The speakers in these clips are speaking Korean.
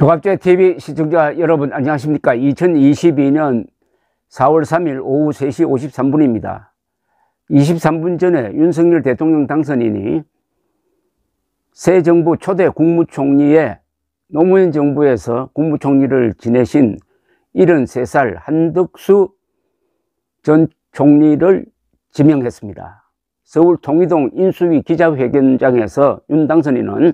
조갑제 TV 시청자 여러분 안녕하십니까 2022년 4월 3일 오후 3시 53분입니다 23분 전에 윤석열 대통령 당선인이 새 정부 초대 국무총리에 노무현 정부에서 국무총리를 지내신 73살 한덕수 전 총리를 지명했습니다. 서울 통일동 인수위 기자회견장에서 윤 당선인은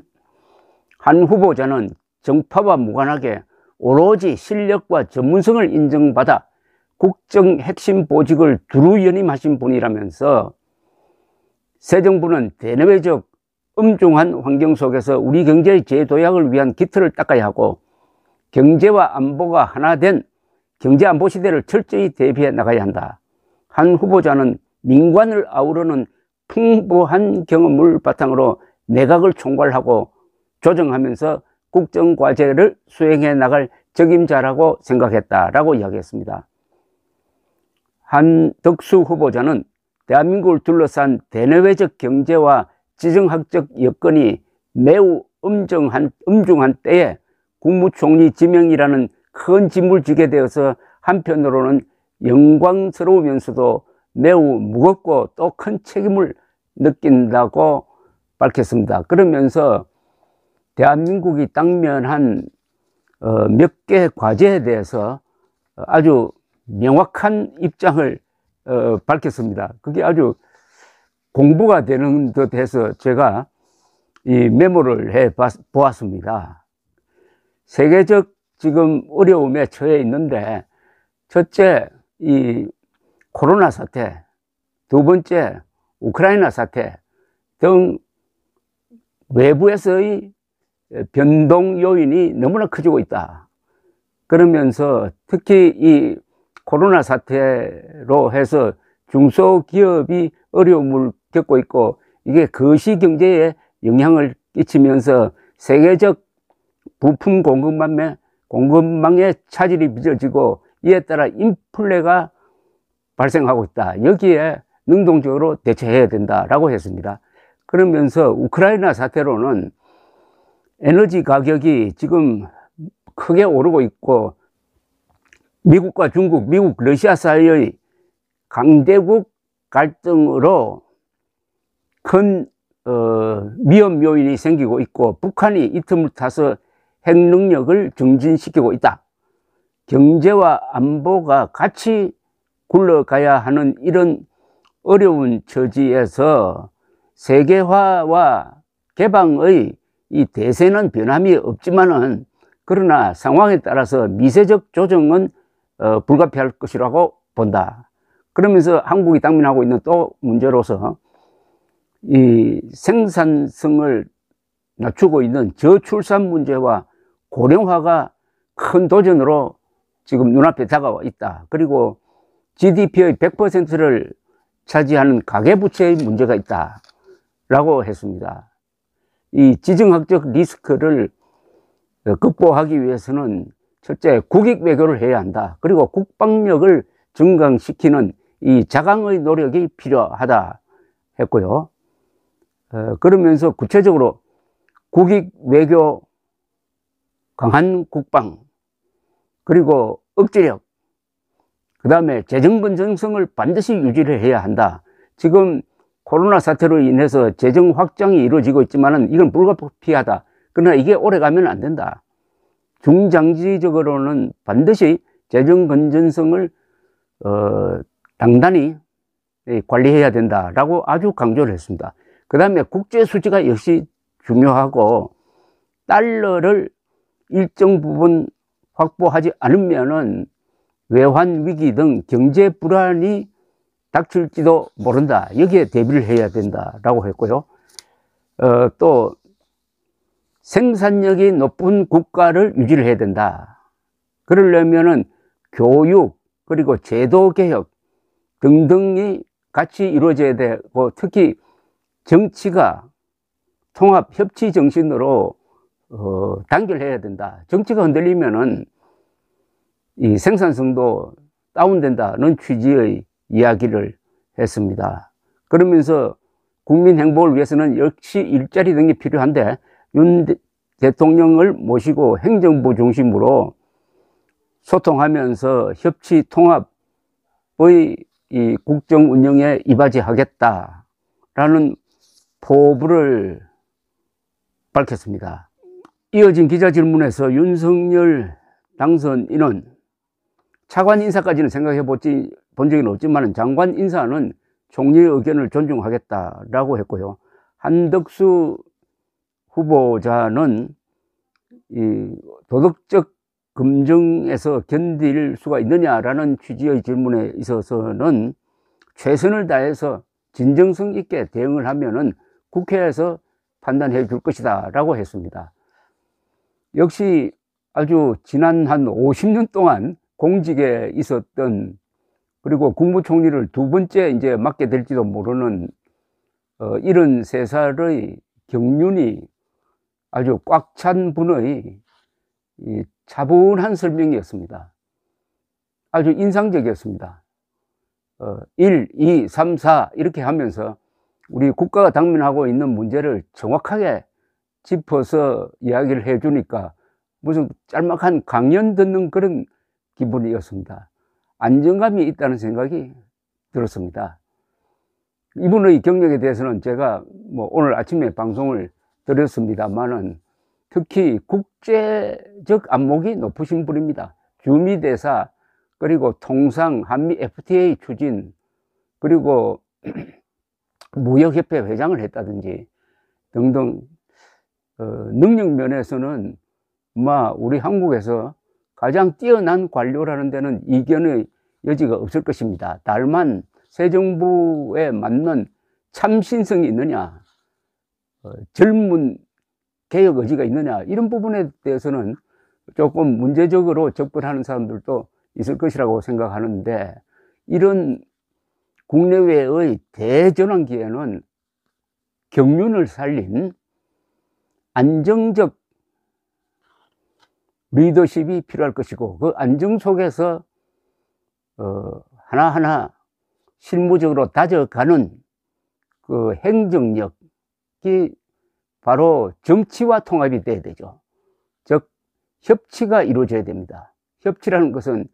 한 후보자는 정파와 무관하게 오로지 실력과 전문성을 인정받아 국정 핵심 보직을 두루 연임하신 분이라면서 새 정부는 대내외적 엄중한 환경 속에서 우리 경제의 재도약을 위한 기틀을 닦아야 하고 경제와 안보가 하나 된 경제 안보 시대를 철저히 대비해 나가야 한다. 한 후보자는 민관을 아우르는 풍부한 경험을 바탕으로 내각을 총괄하고 조정하면서 국정과제를 수행해 나갈 적임자라고 생각했다라고 이야기했습니다. 한덕수 후보자는 대한민국을 둘러싼 대내외적 경제와 지정학적 여건이 매우 엄정한, 엄중한 때에 국무총리 지명이라는 큰 짐을 지게 되어서 한편으로는 영광스러우면서도 매우 무겁고 또 큰 책임을 느낀다고 밝혔습니다. 그러면서 대한민국이 당면한 어, 몇 개의 과제에 대해서 어, 아주 명확한 입장을 어, 밝혔습니다. 그게 아주 공부가 되는 듯 해서 제가 이 메모를 해 보았습니다. 세계적 지금 어려움에 처해 있는데, 첫째, 이 코로나 사태, 두 번째, 우크라이나 사태 등 외부에서의 변동 요인이 너무나 커지고 있다. 그러면서 특히 이 코로나 사태로 해서 중소기업이 어려움을 겪고 있고 이게 거시경제에 영향을 끼치면서 세계적 부품 공급망에, 공급망에 차질이 빚어지고 이에 따라 인플레가 발생하고 있다. 여기에 능동적으로 대처해야 된다라고 했습니다. 그러면서 우크라이나 사태로는 에너지 가격이 지금 크게 오르고 있고 미국과 중국, 미국, 러시아 사이의 강대국 갈등으로 큰 어, 위험 요인이 생기고 있고 북한이 이 틈을 타서 핵 능력을 증진시키고 있다. 경제와 안보가 같이 굴러가야 하는 이런 어려운 처지에서 세계화와 개방의 이 대세는 변함이 없지만은 그러나 상황에 따라서 미세적 조정은 어, 불가피할 것이라고 본다. 그러면서 한국이 당면하고 있는 또 문제로서 이 생산성을 낮추고 있는 저출산 문제와 고령화가 큰 도전으로 지금 눈앞에 다가와 있다. 그리고 GDP의 100%를 차지하는 가계부채의 문제가 있다. 라고 했습니다. 이 지정학적 리스크를 어, 극복하기 위해서는 첫째 국익 외교를 해야 한다. 그리고 국방력을 증강시키는 이 자강의 노력이 필요하다 했고요. 어, 그러면서 구체적으로 국익 외교 강한 국방 그리고 억제력그 다음에 재정건전성을 반드시 유지를 해야 한다. 지금 코로나 사태로 인해서 재정 확장이 이루어지고 있지만 이건 불가피하다. 그러나 이게 오래가면 안 된다. 중장기적으로는 반드시 재정 건전성을 어, 당단히 예, 관리해야 된다라고 아주 강조를 했습니다. 그 다음에 국제 수지가 역시 중요하고 달러를 일정 부분 확보하지 않으면은 외환 위기 등 경제 불안이 닥칠지도 모른다. 여기에 대비를 해야 된다라고 했고요. 어, 또 생산력이 높은 국가를 유지를 해야 된다. 그러려면은 교육 그리고 제도 개혁 등등이 같이 이루어져야 되고 특히 정치가 통합 협치 정신으로 어, 단결해야 된다. 정치가 흔들리면은 이 생산성도 다운된다는 취지의 이야기를 했습니다. 그러면서 국민 행복을 위해서는 역시 일자리 등이 필요한데 윤 대통령을 모시고 행정부 중심으로 소통하면서 협치 통합의 국정 운영에 이바지하겠다라는 포부를 밝혔습니다. 이어진 기자 질문에서 윤석열 당선인은 차관 인사까지는 생각해 보지, 본적이 없지만 장관 인사는 총리의 의견을 존중하겠다라고 했고요. 한덕수 후보자는 이 도덕적 검증에서 견딜 수가 있느냐라는 취지의 질문에 있어서는 최선을 다해서 진정성 있게 대응을 하면은 국회에서 판단해 줄 것이다 라고 했습니다. 역시 아주 지난 한 50년 동안 공직에 있었던 그리고 국무총리를 두 번째 이제 맡게 될지도 모르는 어, 이런 세살의 경륜이 아주 꽉 찬 분의 이 차분한 설명이었습니다. 아주 인상적이었습니다. 어, 1, 2, 3, 4 이렇게 하면서 우리 국가가 당면하고 있는 문제를 정확하게 짚어서 이야기를 해주니까 무슨 짤막한 강연 듣는 그런 기분이었습니다. 안정감이 있다는 생각이 들었습니다. 이분의 경력에 대해서는 제가 뭐 오늘 아침에 방송을 드렸습니다만은 특히 국제적 안목이 높으신 분입니다. 주미 대사 그리고 통상 한미 FTA 추진 그리고 무역협회 회장을 했다든지 등등 어, 능력 면에서는 아마 우리 한국에서 가장 뛰어난 관료라는 데는 이견의 여지가 없을 것입니다. 달만 새 정부에 맞는 참신성이 있느냐, 어, 젊은 개혁 의지가 있느냐, 이런 부분에 대해서는 조금 문제적으로 접근하는 사람들도 있을 것이라고 생각하는데, 이런 국내외의 대전환기에는 경륜을 살린 안정적 리더십이 필요할 것이고 그 안정 속에서 어, 하나하나 실무적으로 다져가는 그 행정력이 바로 정치와 통합이 돼야 되죠. 즉 협치가 이루어져야 됩니다. 협치라는 것은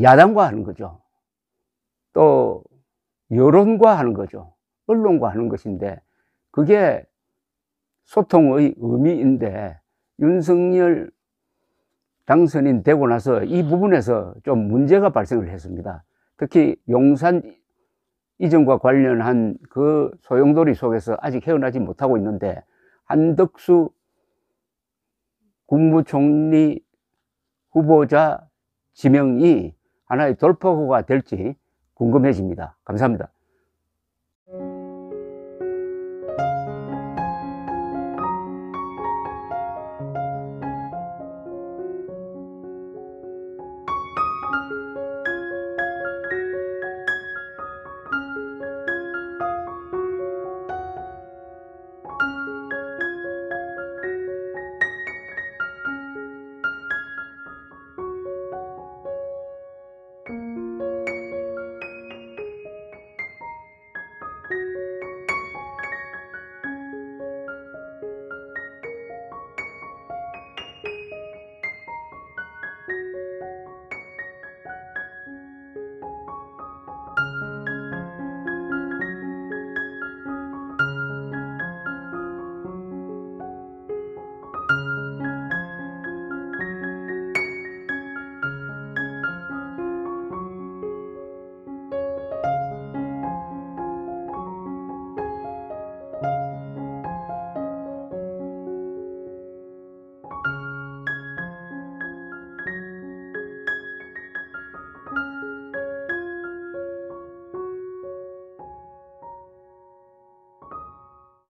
야당과 하는 거죠. 또 여론과 하는 거죠. 언론과 하는 것인데 그게 소통의 의미인데 윤석열 당선인 되고 나서 이 부분에서 좀 문제가 발생을 했습니다. 특히 용산 이전과 관련한 그 소용돌이 속에서 아직 헤어나지 못하고 있는데 한덕수 국무총리 후보자 지명이 하나의 돌파구가 될지 궁금해집니다. 감사합니다.